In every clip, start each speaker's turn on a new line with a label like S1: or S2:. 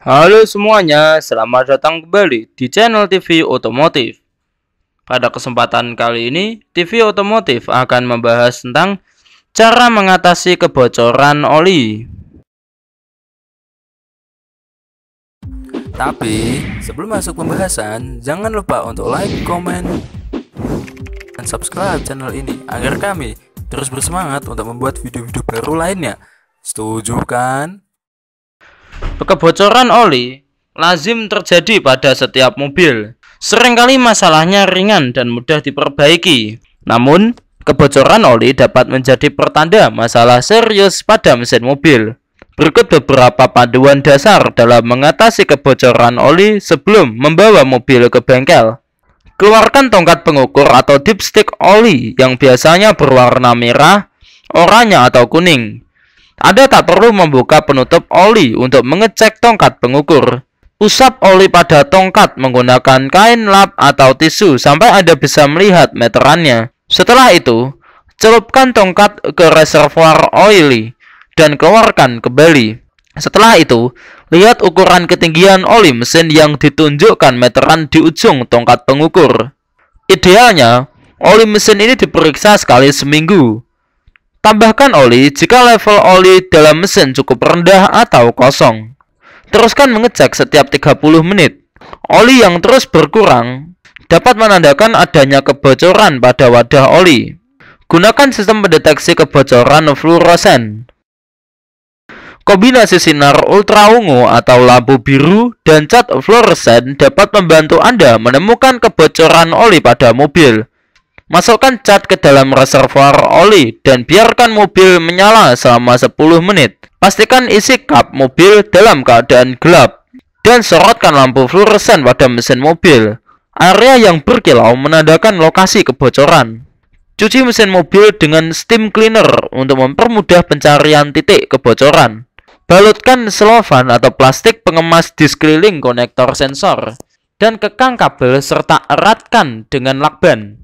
S1: Halo semuanya, selamat datang kembali di channel TV Otomotif. Pada kesempatan kali ini, TV Otomotif akan membahas tentang cara mengatasi kebocoran oli. Tapi, sebelum masuk pembahasan, jangan lupa untuk like, komen, dan subscribe channel ini agar kami terus bersemangat untuk membuat video-video baru lainnya. Setuju kan? Kebocoran oli lazim terjadi pada setiap mobil. Seringkali masalahnya ringan dan mudah diperbaiki. Namun, kebocoran oli dapat menjadi pertanda masalah serius pada mesin mobil. Berikut beberapa panduan dasar dalam mengatasi kebocoran oli sebelum membawa mobil ke bengkel. Keluarkan tongkat pengukur atau dipstick oli yang biasanya berwarna merah, oranye atau kuning. Anda tak perlu membuka penutup oli untuk mengecek tongkat pengukur. Usap oli pada tongkat menggunakan kain lap atau tisu sampai Anda bisa melihat meterannya. Setelah itu, celupkan tongkat ke reservoir oli dan keluarkan kembali. Setelah itu, lihat ukuran ketinggian oli mesin yang ditunjukkan meteran di ujung tongkat pengukur. Idealnya, oli mesin ini diperiksa sekali seminggu. Tambahkan oli jika level oli dalam mesin cukup rendah atau kosong. Teruskan mengecek setiap 30 menit. Oli yang terus berkurang dapat menandakan adanya kebocoran pada wadah oli. Gunakan sistem pendeteksi kebocoran fluoresen. Kombinasi sinar ultraungu atau lampu biru dan cat fluoresen dapat membantu Anda menemukan kebocoran oli pada mobil. Masukkan cat ke dalam reservoir oli dan biarkan mobil menyala selama 10 menit. Pastikan isi kap mobil dalam keadaan gelap dan sorotkan lampu fluoresen pada mesin mobil. Area yang berkilau menandakan lokasi kebocoran. Cuci mesin mobil dengan steam cleaner untuk mempermudah pencarian titik kebocoran. Balutkan selofan atau plastik pengemas di sekeliling konektor sensor dan kekang kabel serta eratkan dengan lakban.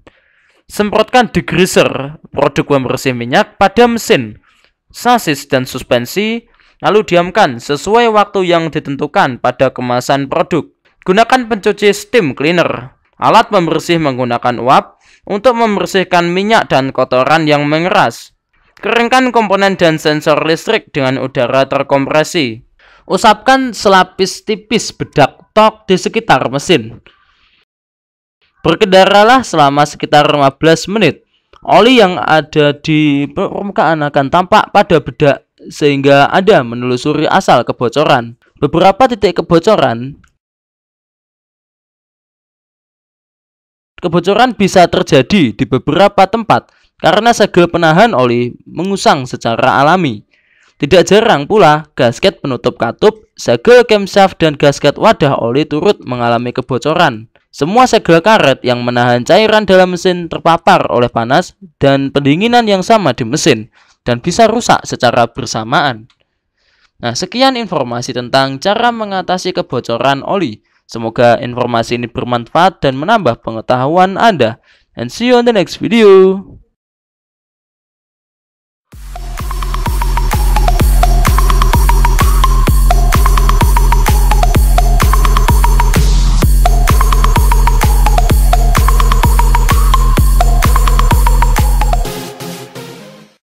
S1: Semprotkan degreaser, produk pembersih minyak, pada mesin, sasis, dan suspensi, lalu diamkan sesuai waktu yang ditentukan pada kemasan produk. Gunakan pencuci steam cleaner, alat pembersih menggunakan uap, untuk membersihkan minyak dan kotoran yang mengeras. Keringkan komponen dan sensor listrik dengan udara terkompresi. Usapkan selapis tipis bedak tok di sekitar mesin. Berkendaralah selama sekitar 15 menit. Oli yang ada di permukaan akan tampak pada bedak sehingga Anda menelusuri asal kebocoran. Beberapa titik kebocoran Kebocoran bisa terjadi di beberapa tempat karena segel penahan oli mengusang secara alami. Tidak jarang pula gasket penutup katup, segel camshaft dan gasket wadah oli turut mengalami kebocoran. Semua segel karet yang menahan cairan dalam mesin terpapar oleh panas dan pendinginan yang sama di mesin dan bisa rusak secara bersamaan. Nah, sekian informasi tentang cara mengatasi kebocoran oli. Semoga informasi ini bermanfaat dan menambah pengetahuan Anda. And see you on the next video.